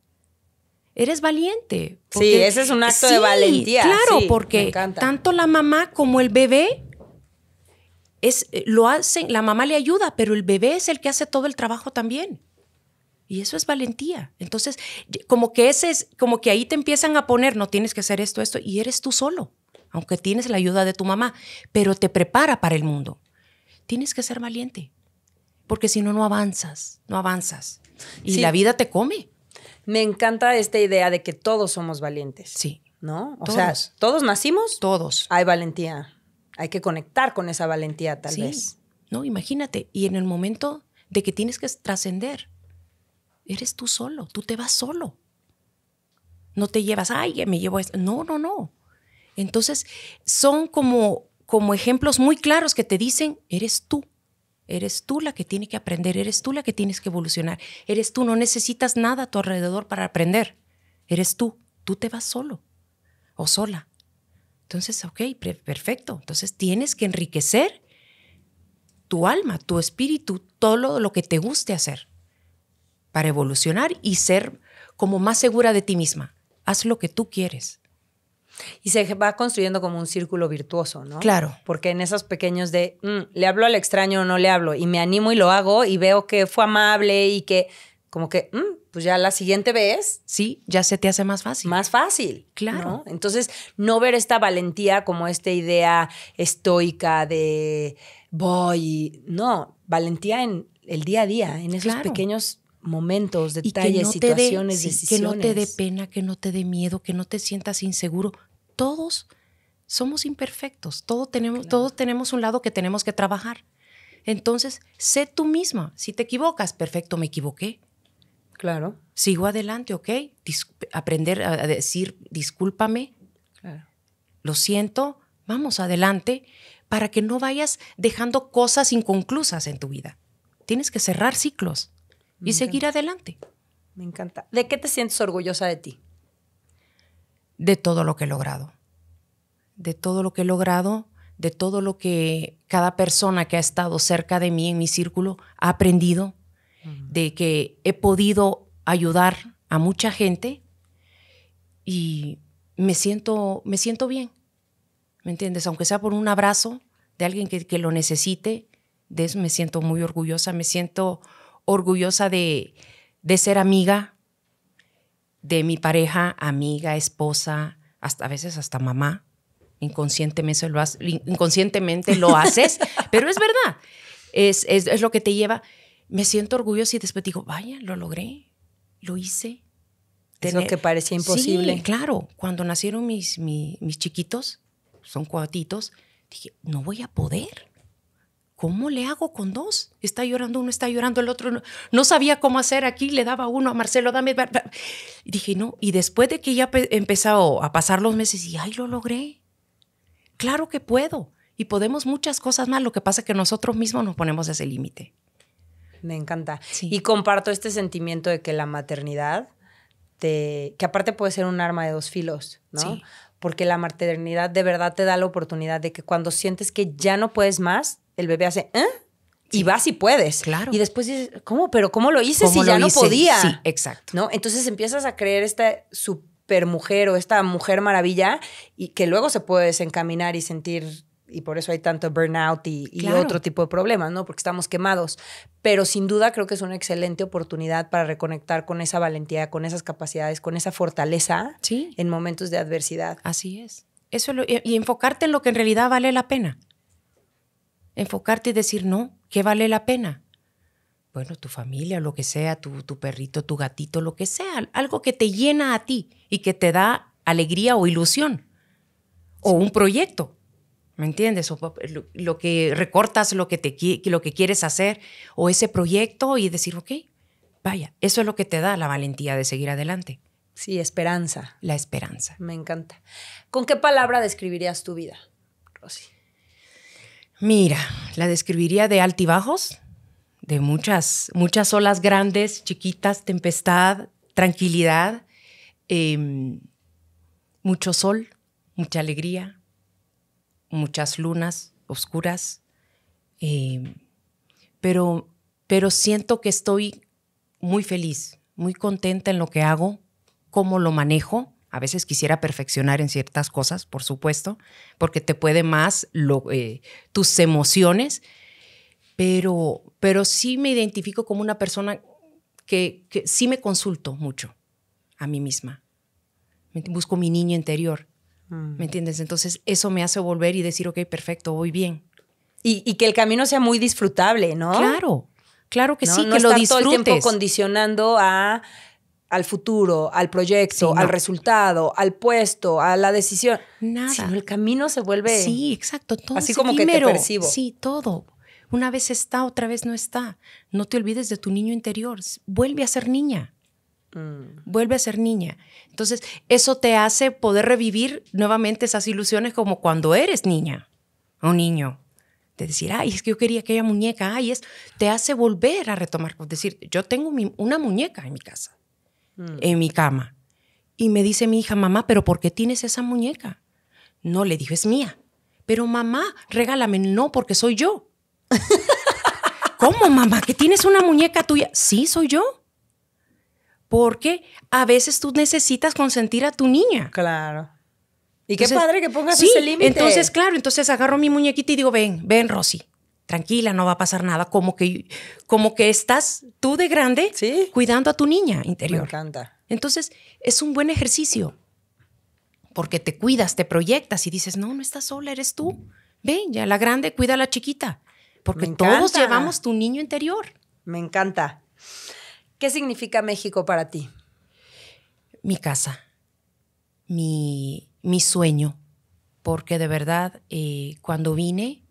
eres valiente. sí, ese es un acto de valentía. Claro, porque tanto la mamá como el bebé es, eh, lo hacen, la mamá le ayuda, pero el bebé es el que hace todo el trabajo también. Y eso es valentía. Entonces, como que ese es, como que ahí te empiezan a poner, no tienes que hacer esto, esto, y eres tú solo aunque tienes la ayuda de tu mamá, pero te prepara para el mundo. Tienes que ser valiente, porque si no, no avanzas, no avanzas. Y la vida te come. Me encanta esta idea de que todos somos valientes. Sí. ¿No? O sea, ¿todos nacimos? Todos. Hay valentía. Hay que conectar con esa valentía, tal vez. No, imagínate. Y en el momento de que tienes que trascender, eres tú solo, tú te vas solo. No te llevas, ay, me llevo esto. No, no, no. Entonces, son como, como ejemplos muy claros que te dicen, eres tú. Eres tú la que tiene que aprender, eres tú la que tienes que evolucionar, eres tú, no necesitas nada a tu alrededor para aprender, eres tú, tú te vas solo o sola. Entonces, ok, perfecto, entonces tienes que enriquecer tu alma, tu espíritu, todo lo que te guste hacer para evolucionar y ser como más segura de ti misma. Haz lo que tú quieres. Y se va construyendo como un círculo virtuoso, ¿no? Claro. Porque en esos pequeños de, mm, le hablo al extraño o no le hablo, y me animo y lo hago, y veo que fue amable y que, como que, mm, pues ya la siguiente vez. Sí, ya se te hace más fácil. Más fácil. Claro. Entonces, no ver esta valentía como esta idea estoica de voy. No, valentía en el día a día, en esos pequeños momentos, detalles, no situaciones, decisiones. Que no te dé pena, que no te dé miedo, que no te sientas inseguro. Todos somos imperfectos, todos tenemos, todos tenemos un lado que tenemos que trabajar. Entonces, sé tú misma. Si te equivocas, perfecto, me equivoqué. Claro. Sigo adelante, ¿ok? aprender a decir, discúlpame. Claro. Lo siento, vamos adelante, para que no vayas dejando cosas inconclusas en tu vida. Tienes que cerrar ciclos y seguir adelante. Me encanta. ¿De qué te sientes orgullosa de ti? De todo lo que he logrado. De todo lo que he logrado, de todo lo que cada persona que ha estado cerca de mí en mi círculo ha aprendido, de que he podido ayudar a mucha gente y me siento, me siento bien. ¿Me entiendes? Aunque sea por un abrazo de alguien que, que lo necesite, de eso me siento muy orgullosa, me siento orgullosa de, ser amiga de mi pareja, amiga, esposa, hasta a veces hasta mamá. Inconscientemente lo, haces, inconscientemente lo haces, pero es verdad. Es, es, lo que te lleva. Me siento orgullosa y después digo, vaya, lo logré, lo hice. Es lo que parecía imposible. claro, cuando nacieron mis, mis, mis chiquitos, son cuatitos, dije, no voy a poder. ¿Cómo le hago con dos? Está llorando uno, está llorando el otro. No, sabía cómo hacer aquí, le daba uno a Marcelo, dame. dije, no. Y después de que ya empezado a pasar los meses, y ay, lo logré. Claro que puedo. Y podemos muchas cosas más. Lo que pasa es que nosotros mismos nos ponemos ese límite. Me encanta. Y comparto este sentimiento de que la maternidad, te, que aparte puede ser un arma de dos filos, ¿no? Porque la maternidad de verdad te da la oportunidad de que cuando sientes que ya no puedes más, el bebé hace, ¿eh? Y vas y puedes. Claro. Y después dices, ¿cómo? ¿Pero cómo lo hice si ya no podía? Sí, exacto. ¿No? Entonces empiezas a creer esta supermujer o esta mujer maravilla y que luego se puede desencaminar y sentir y por eso hay tanto burnout y, otro tipo de problemas, ¿no? Porque estamos quemados. Pero sin duda creo que es una excelente oportunidad para reconectar con esa valentía, con esas capacidades, con esa fortaleza sí. en momentos de adversidad. Así es. Eso y enfocarte en lo que en realidad vale la pena enfocarte y decir, no, ¿qué vale la pena? Bueno, tu familia, lo que sea, tu, perrito, tu gatito, lo que sea, algo que te llena a ti y que te da alegría o ilusión, o un proyecto. ¿Me entiendes? lo, que recortas, lo que, te, lo que quieres hacer, o ese proyecto y decir, ok, vaya, eso es lo que te da la valentía de seguir adelante. Sí, esperanza. La esperanza. Me encanta. ¿Con qué palabra describirías tu vida, Rosy? Mira, la describiría de altibajos, de muchas, muchas olas grandes, chiquitas, tempestad, tranquilidad, em, mucho sol, mucha alegría, muchas lunas oscuras, em, pero, pero siento que estoy muy feliz, muy contenta en lo que hago, cómo lo manejo a veces quisiera perfeccionar en ciertas cosas, por supuesto, porque te puede más lo, eh, tus emociones, pero, pero sí me identifico como una persona que, que sí me consulto mucho a mí misma. Busco mi niño interior. Mm. ¿Me entiendes? Entonces eso me hace volver y decir, ok, perfecto, voy bien. Y, y que el camino sea muy disfrutable, ¿no? Claro, claro que sí, que lo disfrutes. todo el tiempo condicionando a al futuro, al proyecto, al resultado, al puesto, a la decisión. Nada. Sino el camino se vuelve. Sí, exacto. Todo así como que te percibo. Sí, todo. Una vez está, otra vez no está. No te olvides de tu niño interior. Vuelve a ser niña. Mm. Vuelve a ser niña. Entonces, eso te hace poder revivir nuevamente esas ilusiones como cuando eres niña o niño. Te decir, ay, es que yo quería aquella muñeca, ay, es. Te hace volver a retomar. Es decir, yo tengo una muñeca en mi casa Mm. en mi cama. Y me dice mi hija, mamá, ¿pero por qué tienes esa muñeca? No, le dijo, es mía. Pero mamá, regálame. No, porque soy yo. ¿Cómo, mamá? ¿Que tienes una muñeca tuya? Sí, soy yo. Porque a veces tú necesitas consentir a tu niña. Claro. Y qué padre que pongas ese límite. Entonces, claro, entonces agarro mi muñequita y digo, ven, ven, Rosy tranquila, no va a pasar nada, como que, como que estás tú de grande cuidando a tu niña interior. Me encanta. Entonces, es un buen ejercicio, porque te cuidas, te proyectas y dices, no, no estás sola, eres tú. Ven, ya la grande cuida a la chiquita, porque todos llevamos tu niño interior. Me encanta. ¿Qué significa México para ti? Mi casa, mi, mi sueño, porque de verdad, eh, cuando vine,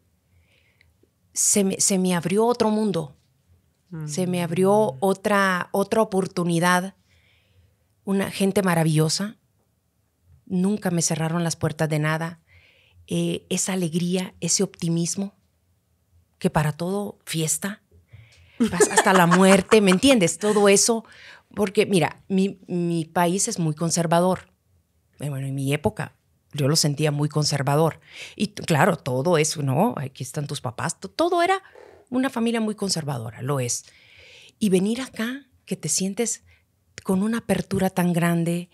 se me, abrió otro mundo, se me abrió mm. otra, otra oportunidad, una gente maravillosa, nunca me cerraron las puertas de nada, eh, esa alegría, ese optimismo, que para todo fiesta, hasta la muerte, ¿me entiendes? Todo eso, porque mira, mi, mi país es muy conservador, bueno, en mi época yo lo sentía muy conservador. Y claro, todo eso, ¿no? Aquí están tus papás, todo era una familia muy conservadora, lo es. Y venir acá, que te sientes con una apertura tan grande,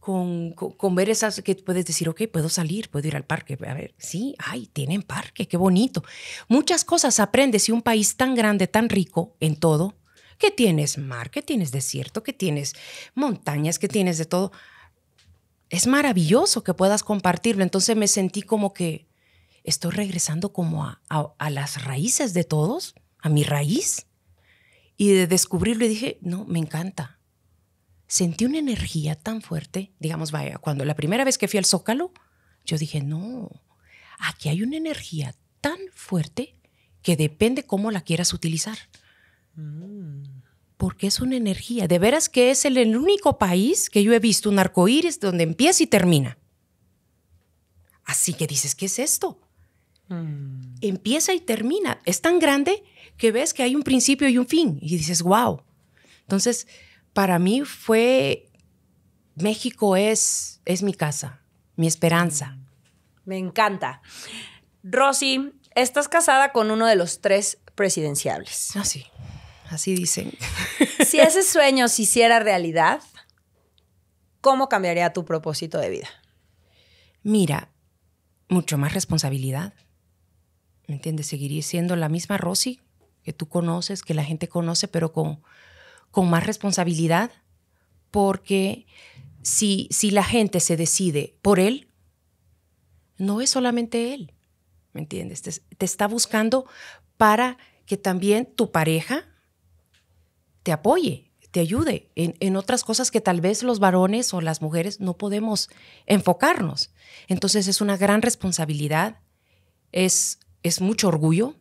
con, ver esas que puedes decir, ok, puedo salir, puedo ir al parque, a ver, sí, ay, tienen parque, qué bonito. Muchas cosas aprendes y un país tan grande, tan rico en todo, que tienes mar, que tienes desierto, que tienes montañas, que tienes de todo es maravilloso que puedas compartirlo. Entonces me sentí como que estoy regresando como a, las raíces de todos, a mi raíz. Y de descubrirlo y dije, no, me encanta. Sentí una energía tan fuerte, digamos, vaya, cuando la primera vez que fui al Zócalo, yo dije, no, aquí hay una energía tan fuerte que depende cómo la quieras utilizar. Mm porque es una energía. De veras que es el, único país que yo he visto un arco iris donde empieza y termina. Así que dices, ¿qué es esto? Mm. Empieza y termina. Es tan grande que ves que hay un principio y un fin. Y dices, wow. Entonces, para mí fue, México es, es mi casa, mi esperanza. Mm. Me encanta. Rosy, estás casada con uno de los tres presidenciables. Ah, sí así dicen. Si ese sueño se hiciera realidad, ¿cómo cambiaría tu propósito de vida? Mira, mucho más responsabilidad. ¿Me entiendes? Seguiría siendo la misma Rosy que tú conoces, que la gente conoce, pero con, con más responsabilidad, porque si, si la gente se decide por él, no es solamente él, ¿me entiendes? te está buscando para que también tu pareja te apoye, te ayude en, otras cosas que tal vez los varones o las mujeres no podemos enfocarnos. Entonces es una gran responsabilidad, es, es mucho orgullo,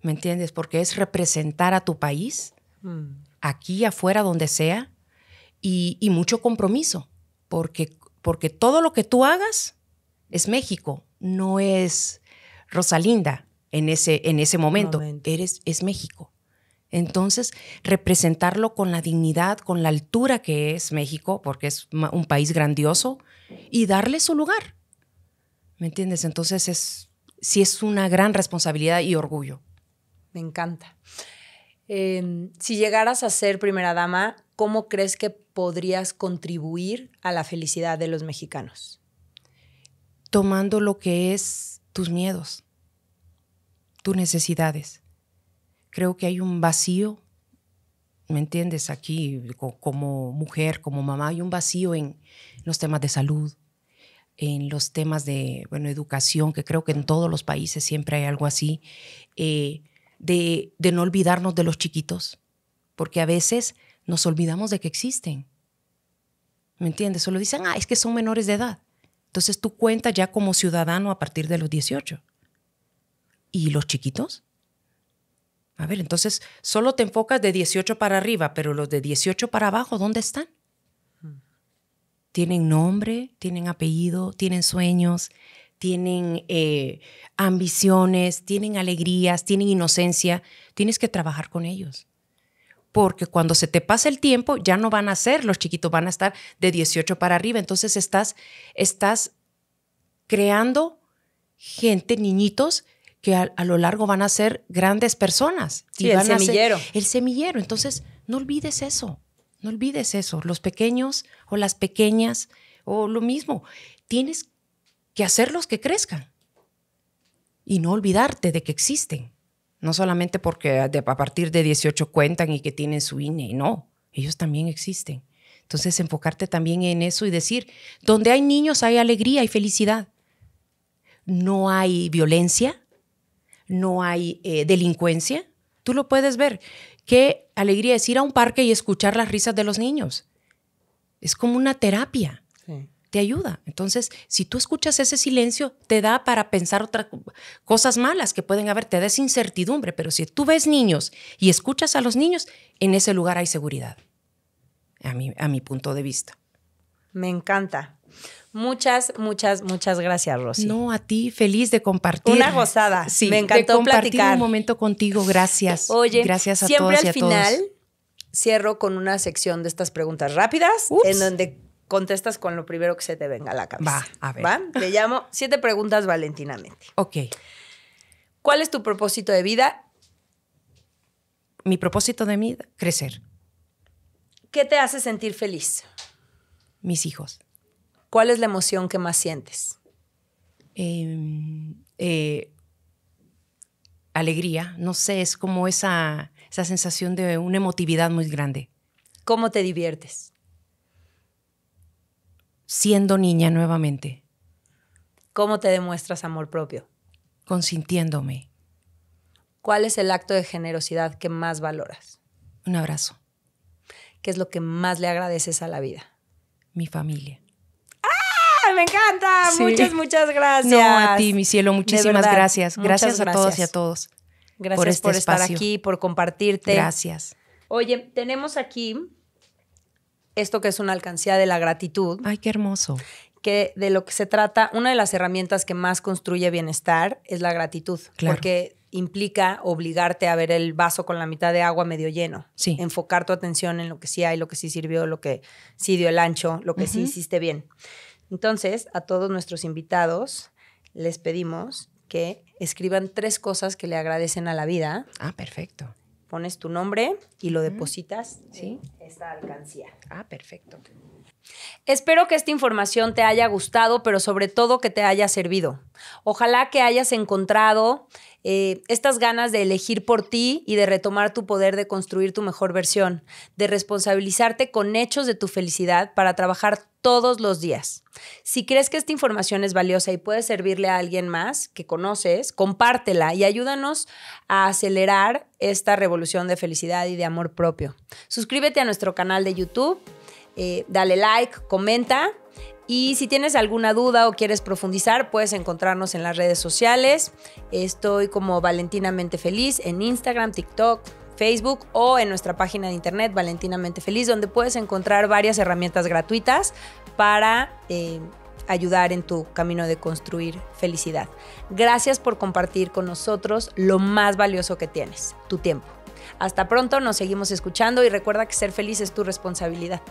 ¿me entiendes? Porque es representar a tu país, mm. aquí, afuera, donde sea, y, mucho compromiso, porque, porque todo lo que tú hagas es México, no es Rosalinda en ese, en ese momento. momento. Eres, es México. Entonces, representarlo con la dignidad, con la altura que es México, porque es un país grandioso, y darle su lugar. ¿Me entiendes? Entonces, es, sí es una gran responsabilidad y orgullo. Me encanta. Em, si llegaras a ser primera dama, ¿cómo crees que podrías contribuir a la felicidad de los mexicanos? Tomando lo que es tus miedos, tus necesidades creo que hay un vacío, ¿me entiendes? Aquí, como mujer, como mamá, hay un vacío en los temas de salud, en los temas de bueno, educación, que creo que en todos los países siempre hay algo así, eh, de, de, no olvidarnos de los chiquitos, porque a veces nos olvidamos de que existen. ¿Me entiendes? Solo dicen, ah, es que son menores de edad. Entonces tú cuentas ya como ciudadano a partir de los 18. ¿Y los chiquitos? A ver, entonces solo te enfocas de 18 para arriba, pero los de 18 para abajo, ¿dónde están? Mm. Tienen nombre, tienen apellido, tienen sueños, tienen eh, ambiciones, tienen alegrías, tienen inocencia. Tienes que trabajar con ellos. Porque cuando se te pasa el tiempo, ya no van a ser los chiquitos, van a estar de 18 para arriba. Entonces estás, estás creando gente, niñitos, que a, lo largo van a ser grandes personas. y el semillero. el semillero. Entonces, no olvides eso. No olvides eso. Los pequeños o las pequeñas o lo mismo. Tienes que hacerlos que crezcan. Y no olvidarte de que existen. No solamente porque a partir de 18 cuentan y que tienen su INE. No, ellos también existen. Entonces, enfocarte también en eso y decir, donde hay niños hay alegría y felicidad. No hay violencia, no hay eh, delincuencia. Tú lo puedes ver. Qué alegría es ir a un parque y escuchar las risas de los niños. Es como una terapia. Te ayuda. Entonces, si tú escuchas ese silencio, te da para pensar otras cosas malas que pueden haber, te da esa incertidumbre. Pero si tú ves niños y escuchas a los niños, en ese lugar hay seguridad. a mi punto de vista. Me encanta. Muchas, muchas, muchas gracias, Rosy. No, a ti, feliz de compartir. Una gozada. Sí, me encantó platicar. un momento contigo, gracias. Oye, gracias a siempre al final cierro con una sección de estas preguntas rápidas en donde contestas con lo primero que se te venga a la cabeza. Va, a ver. llamo siete preguntas valentinamente. Ok. ¿Cuál es tu propósito de vida? Mi propósito de vida, crecer. ¿Qué te hace sentir feliz? Mis hijos. ¿Cuál es la emoción que más sientes? Em, eh, alegría, no sé, es como esa, esa sensación de una emotividad muy grande. ¿Cómo te diviertes? Siendo niña nuevamente. ¿Cómo te demuestras amor propio? Consintiéndome. ¿Cuál es el acto de generosidad que más valoras? Un abrazo. ¿Qué es lo que más le agradeces a la vida? Mi familia me encanta. Muchas, muchas gracias. No, a ti, mi cielo, muchísimas gracias. Gracias a todos y a todos. Gracias este por, estar aquí, por compartirte. Gracias. Oye, tenemos aquí esto que es una alcancía de la gratitud. Ay, qué hermoso. Que de lo que se trata, una de las herramientas que más construye bienestar es la gratitud. Claro. Porque implica obligarte a ver el vaso con la mitad de agua medio lleno. Sí. Enfocar tu atención en lo que sí hay, lo que sí sirvió, lo que sí dio el ancho, lo que sí hiciste bien. Entonces, a todos nuestros invitados les pedimos que escriban tres cosas que le agradecen a la vida. Ah, perfecto. Pones tu nombre y lo depositas en esta alcancía. Ah, perfecto. Espero que esta información te haya gustado, pero sobre todo que te haya servido. Ojalá que hayas encontrado eh, estas ganas de elegir por ti y de retomar tu poder de construir tu mejor versión, de responsabilizarte con hechos de tu felicidad para trabajar todos los días. Si crees que esta información es valiosa y puede servirle a alguien más que conoces, compártela y ayúdanos a acelerar esta revolución de felicidad y de amor propio. Suscríbete a nuestro canal de YouTube eh, dale like, comenta. Y si tienes alguna duda o quieres profundizar, puedes encontrarnos en las redes sociales. Estoy como Valentinamente Feliz en Instagram, TikTok, Facebook o en nuestra página de internet Valentinamente Feliz, donde puedes encontrar varias herramientas gratuitas para eh, ayudar en tu camino de construir felicidad. Gracias por compartir con nosotros lo más valioso que tienes, tu tiempo. Hasta pronto, nos seguimos escuchando y recuerda que ser feliz es tu responsabilidad.